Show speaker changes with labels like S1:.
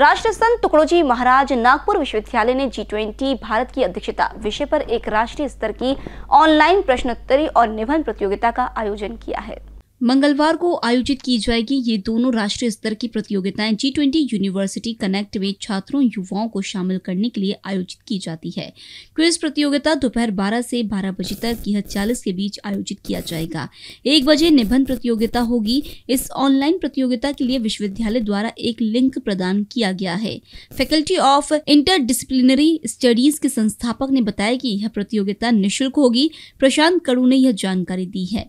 S1: राष्ट्र संत टुकड़ोजी महाराज नागपुर विश्वविद्यालय ने जी ट्वेंटी भारत की अध्यक्षता विषय पर एक राष्ट्रीय स्तर की ऑनलाइन प्रश्नोत्तरी और निबंध प्रतियोगिता का आयोजन किया है मंगलवार को आयोजित की जाएगी ये दोनों राष्ट्रीय स्तर की प्रतियोगिताएं जी ट्वेंटी यूनिवर्सिटी कनेक्ट में छात्रों युवाओं को शामिल करने के लिए आयोजित की जाती है क्विज प्रतियोगिता दोपहर 12 से 12 बजे तक यह चालीस के बीच आयोजित किया जाएगा एक बजे निबंध प्रतियोगिता होगी इस ऑनलाइन प्रतियोगिता के लिए विश्वविद्यालय द्वारा एक लिंक प्रदान किया गया है फैकल्टी ऑफ इंटर स्टडीज के संस्थापक ने बताया की यह प्रतियोगिता निःशुल्क होगी प्रशांत कड़ू ने यह जानकारी दी है